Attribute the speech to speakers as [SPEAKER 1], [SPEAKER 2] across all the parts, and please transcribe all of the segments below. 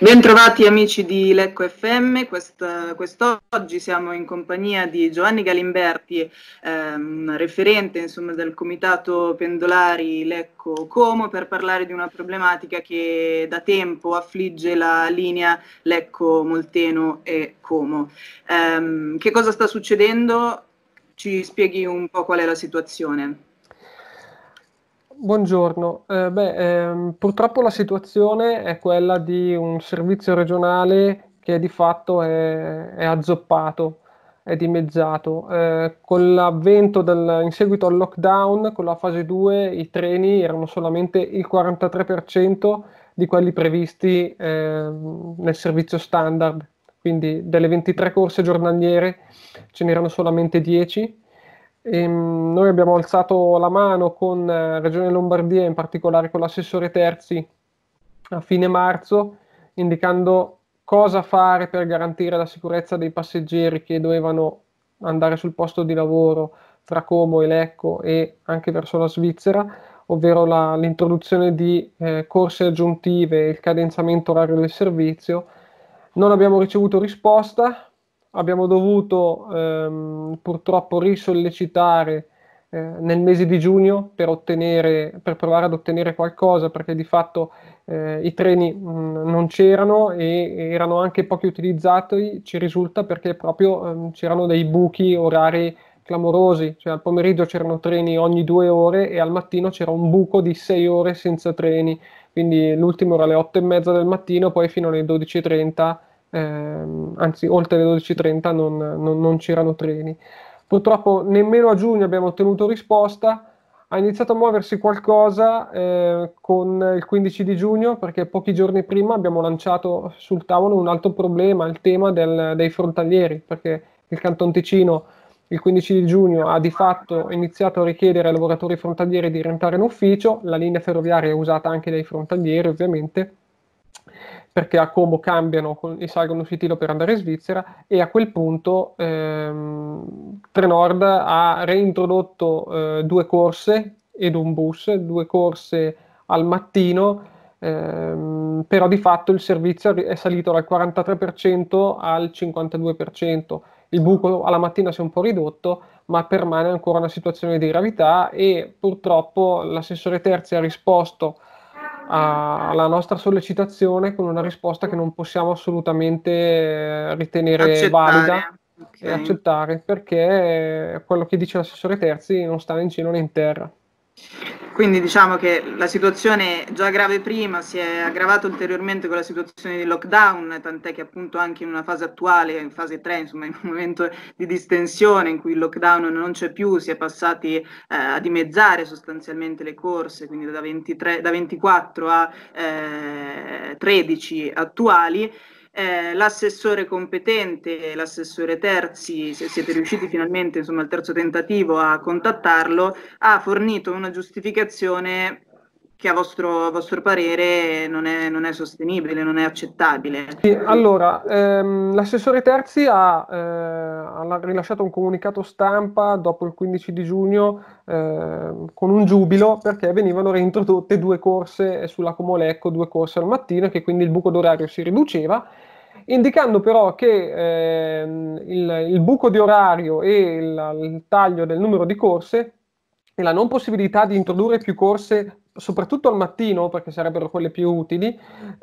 [SPEAKER 1] Bentrovati amici di Lecco FM, Quest, quest'oggi siamo in compagnia di Giovanni Galimberti, ehm, referente insomma, del Comitato Pendolari Lecco Como, per parlare di una problematica che da tempo affligge la linea Lecco Molteno e Como. Ehm, che cosa sta succedendo? Ci spieghi un po' qual è la situazione.
[SPEAKER 2] Buongiorno, eh, beh, ehm, purtroppo la situazione è quella di un servizio regionale che di fatto è, è azzoppato, è dimezzato. Eh, con l'avvento del, in seguito al lockdown, con la fase 2, i treni erano solamente il 43% di quelli previsti eh, nel servizio standard, quindi delle 23 corse giornaliere ce n'erano solamente 10 Ehm, noi abbiamo alzato la mano con eh, Regione Lombardia, in particolare con l'assessore Terzi, a fine marzo, indicando cosa fare per garantire la sicurezza dei passeggeri che dovevano andare sul posto di lavoro tra Como e Lecco e anche verso la Svizzera, ovvero la, l'introduzione di eh, corse aggiuntive e il cadenzamento orario del servizio. Non abbiamo ricevuto risposta, abbiamo dovuto ehm, purtroppo risollecitare eh, nel mese di giugno per, ottenere, per, provare ad ottenere qualcosa perché di fatto eh, i treni mh, mm, non c'erano e erano anche pochi utilizzati, ci risulta perché proprio ehm, c'erano dei buchi orari clamorosi, cioè al pomeriggio c'erano treni ogni due ore e al mattino c'era un buco di sei ore senza treni, quindi l'ultimo era alle otto e mezza del mattino, poi fino alle 12.30 ehm, anzi oltre le 12.30 non, non, non c'erano treni. Purtroppo nemmeno a giugno abbiamo ottenuto risposta, ha iniziato a muoversi qualcosa eh, con il 15 di giugno perché pochi giorni prima abbiamo lanciato sul tavolo un altro problema, il tema del, dei frontalieri, perché il Canton Ticino il 15 di giugno ha di fatto iniziato a richiedere ai lavoratori frontalieri di rientrare in ufficio, la linea ferroviaria è usata anche dai frontalieri ovviamente, perché a Como cambiano e salgono sui Tilo per andare in Svizzera e a quel punto ehm, Trenord ha reintrodotto eh, due corse ed un bus, due corse al mattino, ehm, però di fatto il servizio è salito dal 43% al 52%, il buco alla mattina si è un po' ridotto, ma permane ancora una situazione di gravità e purtroppo l'assessore Terzi ha risposto alla nostra sollecitazione con una risposta che non possiamo assolutamente eh, ritenere accettare. valida okay. e accettare perché quello che dice l'assessore Terzi non sta né in cielo né in terra.
[SPEAKER 1] Quindi diciamo che la situazione già grave prima si è aggravata ulteriormente con la situazione di lockdown, tant'è che appunto anche in una fase attuale, in fase 3, insomma in un momento di distensione in cui il lockdown non c'è più, si è passati eh, a dimezzare sostanzialmente le corse, quindi da, 23, da 24 a eh, 13 attuali eh, l'assessore competente, l'assessore Terzi, se siete riusciti finalmente insomma al terzo tentativo a contattarlo, ha fornito una giustificazione che a vostro, a vostro parere non è, non è, sostenibile, non è accettabile. Sì,
[SPEAKER 2] allora, ehm, l'assessore Terzi ha, eh, ha, rilasciato un comunicato stampa dopo il 15 di giugno eh, con un giubilo perché venivano reintrodotte due corse sulla Comolecco, due corse al mattino e che quindi il buco d'orario si riduceva indicando però che eh, il, il, buco di orario e il, il taglio del numero di corse e la non possibilità di introdurre più corse, soprattutto al mattino, perché sarebbero quelle più utili,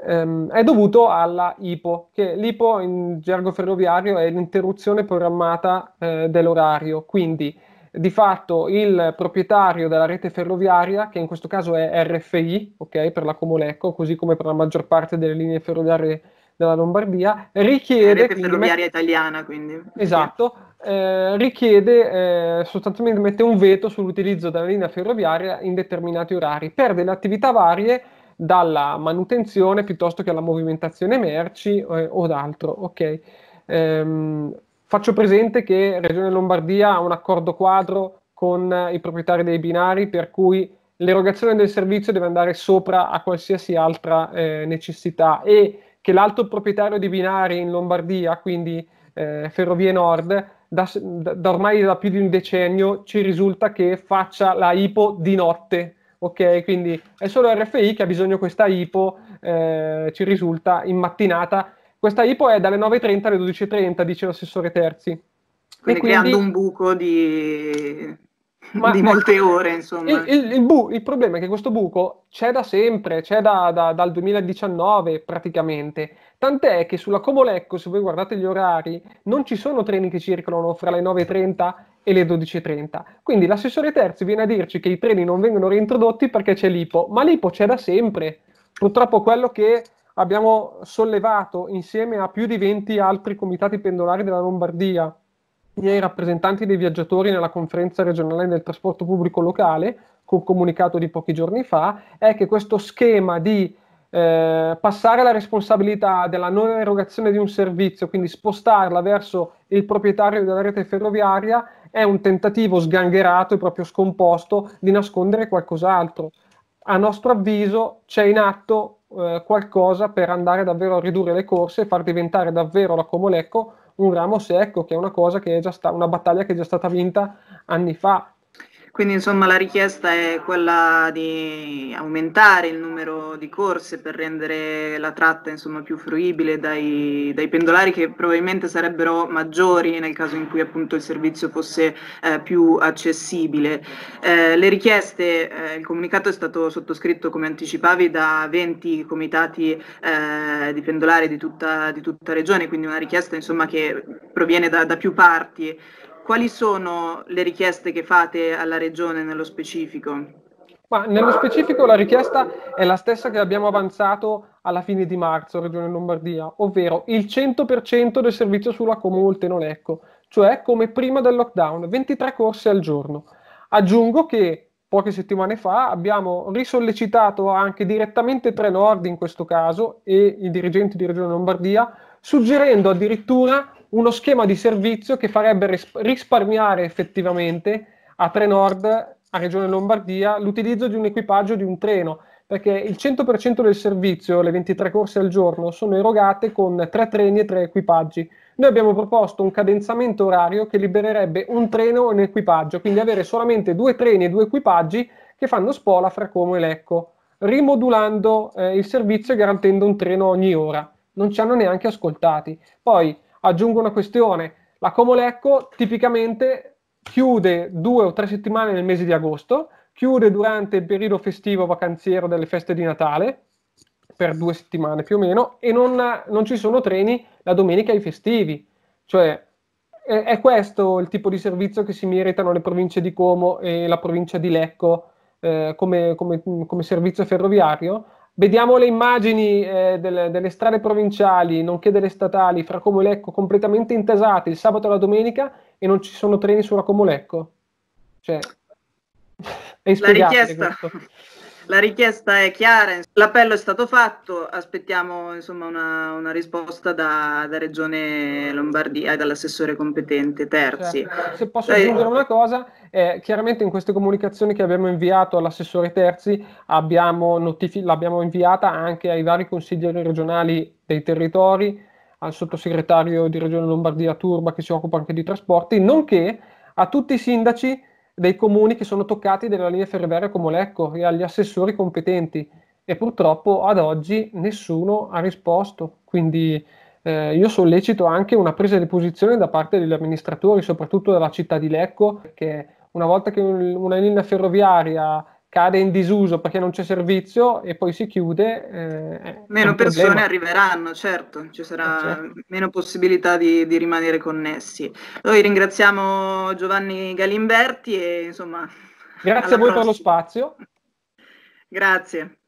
[SPEAKER 2] ehm, è dovuto alla IPO, che l'IPO in gergo ferroviario è l'interruzione programmata eh, dell'orario. Quindi di fatto il proprietario della rete ferroviaria, che in questo caso è RFI, okay, per la Comolecco, così come per la maggior parte delle linee ferroviarie della Lombardia, richiede... La rete ferroviaria met-
[SPEAKER 1] italiana, quindi.
[SPEAKER 2] Esatto, eh, richiede eh, sostanzialmente mette un veto sull'utilizzo della linea ferroviaria in determinati orari per delle attività varie dalla manutenzione piuttosto che alla movimentazione merci eh, o d'altro. ok Ehm, faccio presente che Regione Lombardia ha un accordo quadro con i proprietari dei binari per cui l'erogazione del servizio deve andare sopra a qualsiasi altra eh, necessità e che l'alto proprietario di binari in Lombardia, quindi eh, Ferrovie Nord, da, da, ormai da più di un decennio ci risulta che faccia la IPO di notte. Ok, quindi è solo RFI che ha bisogno di questa IPO, eh, ci risulta in mattinata. Questa IPO è dalle 9.30 alle 12.30, dice l'assessore Terzi.
[SPEAKER 1] Quindi, quindi creando un buco di ma di molte ore, insomma. Il,
[SPEAKER 2] il, il, bu- il, problema è che questo buco c'è da sempre, c'è da, da, dal 2019 praticamente. Tant'è che sulla Comolecco, se voi guardate gli orari, non ci sono treni che circolano fra le 9.30 e le 12.30. Quindi l'assessore Terzi viene a dirci che i treni non vengono reintrodotti perché c'è l'IPO, ma l'IPO c'è da sempre. Purtroppo quello che abbiamo sollevato insieme a più di 20 altri comitati pendolari della Lombardia e ai rappresentanti dei viaggiatori nella conferenza regionale del trasporto pubblico locale, con comunicato di pochi giorni fa, è che questo schema di eh, passare la responsabilità della non erogazione di un servizio, quindi spostarla verso il proprietario della rete ferroviaria, è un tentativo sgangherato e proprio scomposto di nascondere qualcos'altro. A nostro avviso c'è in atto eh, qualcosa per andare davvero a ridurre le corse e far diventare davvero la Comolecco un ramo secco, che è una cosa che è già stata una battaglia che è già stata vinta anni fa
[SPEAKER 1] quindi insomma la richiesta è quella di aumentare il numero di corse per rendere la tratta insomma, più fruibile dai, dai, pendolari che probabilmente sarebbero maggiori nel caso in cui appunto il servizio fosse eh, più accessibile. Eh, le richieste, eh, il comunicato è stato sottoscritto come anticipavi da 20 comitati eh, di pendolari di tutta, di tutta regione, quindi una richiesta insomma, che proviene da, da più parti quali sono le richieste che fate alla Regione nello specifico?
[SPEAKER 2] Ma nello specifico la richiesta è la stessa che abbiamo avanzato alla fine di marzo, Regione Lombardia, ovvero il 100% del servizio sulla Comune non ecco, cioè come prima del lockdown, 23 corse al giorno. Aggiungo che poche settimane fa abbiamo risollecitato anche direttamente Tre in questo caso e i dirigenti di Regione Lombardia, suggerendo addirittura uno schema di servizio che farebbe risparmiare effettivamente a Trenord, a Regione Lombardia, l'utilizzo di un equipaggio di un treno, perché il 100% del servizio, le 23 corse al giorno, sono erogate con tre treni e tre equipaggi. Noi abbiamo proposto un cadenzamento orario che libererebbe un treno e un equipaggio, quindi avere solamente due treni e due equipaggi che fanno spola fra Como e Lecco, rimodulando eh, il servizio e garantendo un treno ogni ora. Non ci hanno neanche ascoltati. Poi Aggiungo una questione, la Comolecco tipicamente chiude due o tre settimane nel mese di agosto, chiude durante il periodo festivo vacanziero delle feste di Natale, per due settimane più o meno, e non, non ci sono treni la domenica ai festivi. Cioè, è, è, questo il tipo di servizio che si meritano le province di Como e la provincia di Lecco eh, come, come, come servizio ferroviario? Vediamo le immagini eh, delle, delle, strade provinciali, nonché delle statali, fra Como e Lecco, completamente intasate il sabato e la domenica e non ci sono treni sulla Como Lecco. Cioè, è la richiesta.
[SPEAKER 1] Questo. La richiesta è chiara, l'appello è stato fatto, aspettiamo insomma, una, una, risposta da, da, Regione Lombardia e dall'assessore competente Terzi. Certo. Se posso aggiungere una cosa,
[SPEAKER 2] eh, chiaramente in queste comunicazioni che abbiamo inviato all'assessore Terzi notifi- l'abbiamo inviata anche ai vari consiglieri regionali dei territori, al sottosegretario di Regione Lombardia Turba che si occupa anche di trasporti, nonché a tutti i sindaci dei comuni che sono toccati dalla linea ferroviaria come Lecco e agli assessori competenti e purtroppo ad oggi nessuno ha risposto. Quindi eh, io sollecito anche una presa di posizione da parte degli amministratori, soprattutto della città di Lecco, che una volta che una linea ferroviaria cade in disuso perché non c'è servizio e poi si chiude. Eh, meno persone problema.
[SPEAKER 1] arriveranno, certo, ci sarà eh, certo. meno possibilità di, di, rimanere connessi. Noi ringraziamo Giovanni Galimberti e insomma...
[SPEAKER 2] Grazie a voi prossima. per lo
[SPEAKER 1] spazio. Grazie.